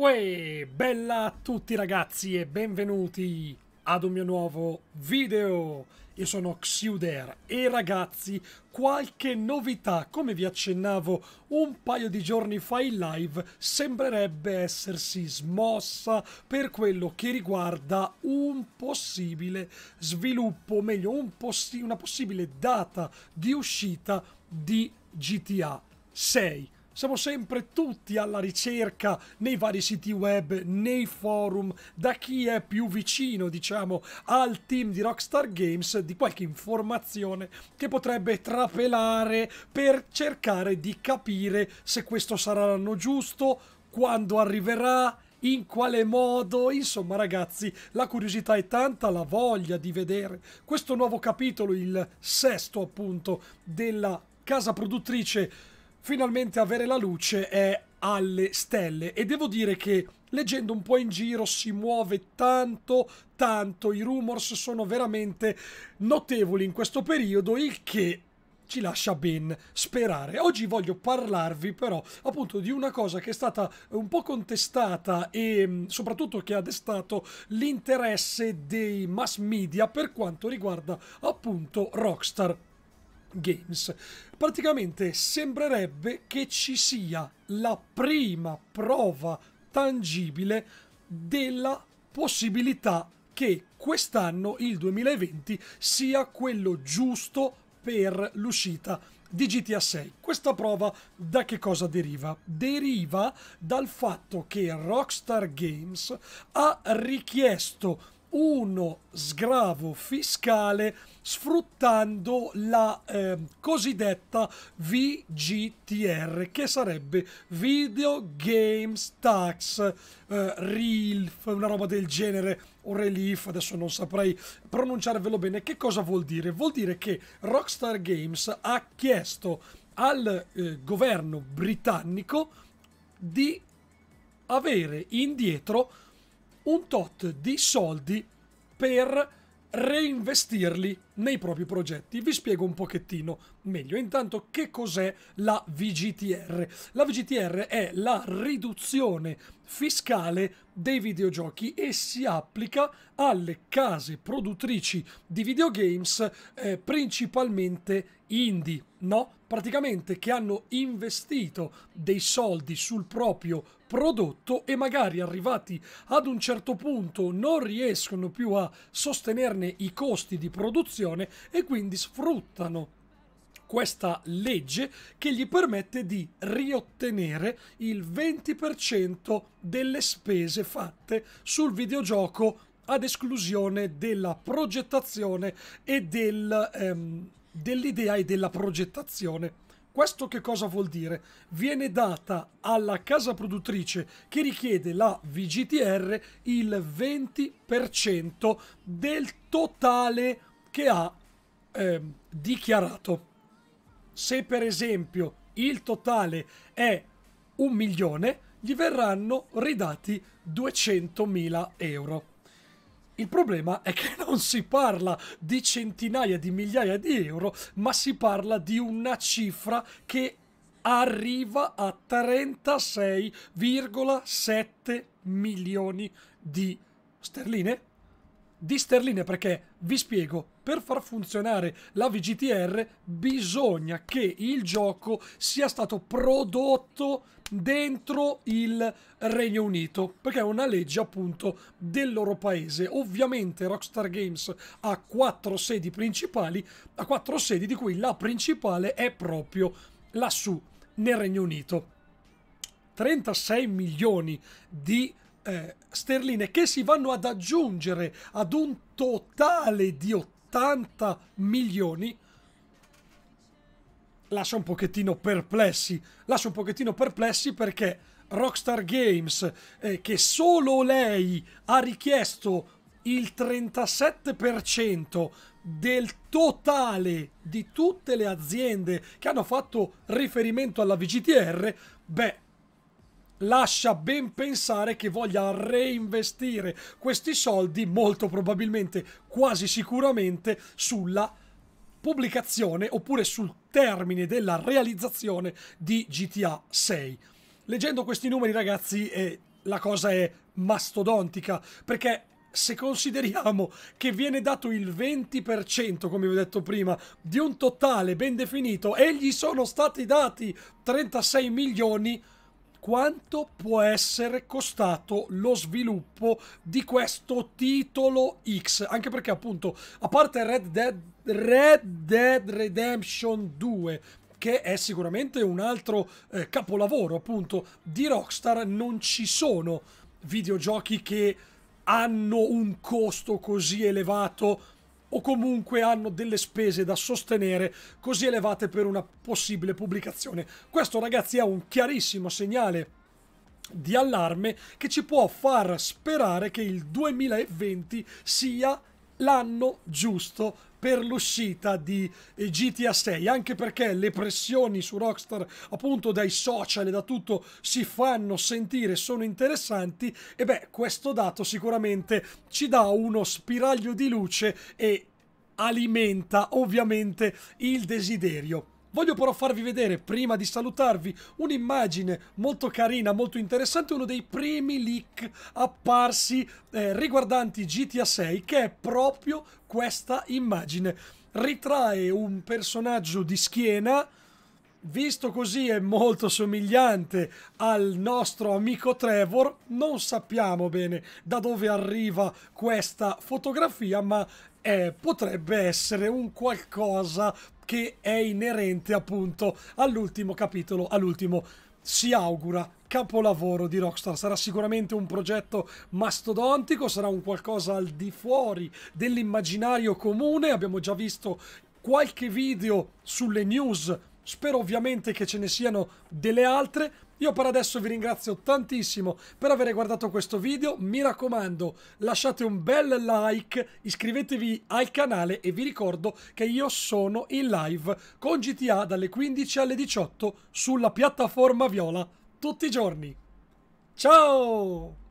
Uè, bella a tutti ragazzi e benvenuti ad un mio nuovo video. Io sono Xuder e ragazzi, qualche novità, come vi accennavo un paio di giorni fa in live, sembrerebbe essersi smossa per quello che riguarda un possibile sviluppo, o meglio un possi una possibile data di uscita di GTA 6 siamo sempre tutti alla ricerca nei vari siti web, nei forum, da chi è più vicino, diciamo, al team di Rockstar Games, di qualche informazione che potrebbe trapelare per cercare di capire se questo sarà l'anno giusto, quando arriverà, in quale modo, insomma ragazzi, la curiosità è tanta, la voglia di vedere questo nuovo capitolo, il sesto appunto della casa produttrice finalmente avere la luce è alle stelle e devo dire che leggendo un po' in giro si muove tanto tanto i rumors sono veramente notevoli in questo periodo il che ci lascia ben sperare. Oggi voglio parlarvi però appunto di una cosa che è stata un po' contestata e mm, soprattutto che ha destato l'interesse dei mass media per quanto riguarda appunto Rockstar. Games. Praticamente sembrerebbe che ci sia la prima prova tangibile della possibilità che quest'anno, il 2020, sia quello giusto per l'uscita di GTA 6. Questa prova da che cosa deriva? Deriva dal fatto che Rockstar Games ha richiesto uno sgravo fiscale sfruttando la eh, cosiddetta VGTR che sarebbe Video Games Tax eh, Relief, una roba del genere o relief, adesso non saprei pronunciarvelo bene. Che cosa vuol dire? Vuol dire che Rockstar Games ha chiesto al eh, governo britannico di avere indietro un tot di soldi per reinvestirli nei propri progetti. Vi spiego un pochettino meglio. Intanto che cos'è la VGTR? La VGTR è la riduzione fiscale dei videogiochi e si applica alle case produttrici di videogames eh, principalmente indie, no? Praticamente che hanno investito dei soldi sul proprio prodotto e magari arrivati ad un certo punto non riescono più a sostenerne i costi di produzione e quindi sfruttano questa legge che gli permette di riottenere il 20% delle spese fatte sul videogioco ad esclusione della progettazione e del, ehm, dell'idea e della progettazione. Questo che cosa vuol dire? Viene data alla casa produttrice che richiede la VGTR il 20% del totale che ha eh, dichiarato. Se per esempio il totale è un milione, gli verranno ridati 200.000 euro. Il problema è che non si parla di centinaia di migliaia di euro, ma si parla di una cifra che arriva a 36,7 milioni di sterline di sterline perché vi spiego per far funzionare la VGTR bisogna che il gioco sia stato prodotto dentro il Regno Unito perché è una legge appunto del loro paese ovviamente Rockstar Games ha quattro sedi principali ha quattro sedi di cui la principale è proprio lassù nel Regno Unito 36 milioni di eh, sterline che si vanno ad aggiungere ad un totale di 80 milioni lascia un pochettino perplessi lascia un pochettino perplessi perché Rockstar Games eh, che solo lei ha richiesto il 37% del totale di tutte le aziende che hanno fatto riferimento alla VGTR, beh, lascia ben pensare che voglia reinvestire questi soldi molto probabilmente, quasi sicuramente, sulla pubblicazione oppure sul termine della realizzazione di GTA 6. Leggendo questi numeri ragazzi eh, la cosa è mastodontica perché se consideriamo che viene dato il 20%, come vi ho detto prima, di un totale ben definito e gli sono stati dati 36 milioni, quanto può essere costato lo sviluppo di questo titolo X, anche perché appunto, a parte Red Dead, Red Dead Redemption 2, che è sicuramente un altro eh, capolavoro appunto di Rockstar, non ci sono videogiochi che hanno un costo così elevato o comunque hanno delle spese da sostenere così elevate per una possibile pubblicazione. Questo ragazzi è un chiarissimo segnale di allarme che ci può far sperare che il 2020 sia l'anno giusto per l'uscita di eh, GTA 6 anche perché le pressioni su Rockstar appunto dai social e da tutto si fanno sentire sono interessanti e beh questo dato sicuramente ci dà uno spiraglio di luce e alimenta ovviamente il desiderio Voglio però farvi vedere, prima di salutarvi, un'immagine molto carina, molto interessante, uno dei primi leak apparsi eh, riguardanti GTA 6, che è proprio questa immagine. Ritrae un personaggio di schiena, visto così è molto somigliante al nostro amico Trevor, non sappiamo bene da dove arriva questa fotografia, ma eh, potrebbe essere un qualcosa che è inerente appunto all'ultimo capitolo, all'ultimo si augura capolavoro di Rockstar. Sarà sicuramente un progetto mastodontico, sarà un qualcosa al di fuori dell'immaginario comune. Abbiamo già visto qualche video sulle news Spero ovviamente che ce ne siano delle altre. Io per adesso vi ringrazio tantissimo per aver guardato questo video. Mi raccomando, lasciate un bel like, iscrivetevi al canale e vi ricordo che io sono in live con GTA dalle 15 alle 18 sulla piattaforma Viola tutti i giorni. Ciao!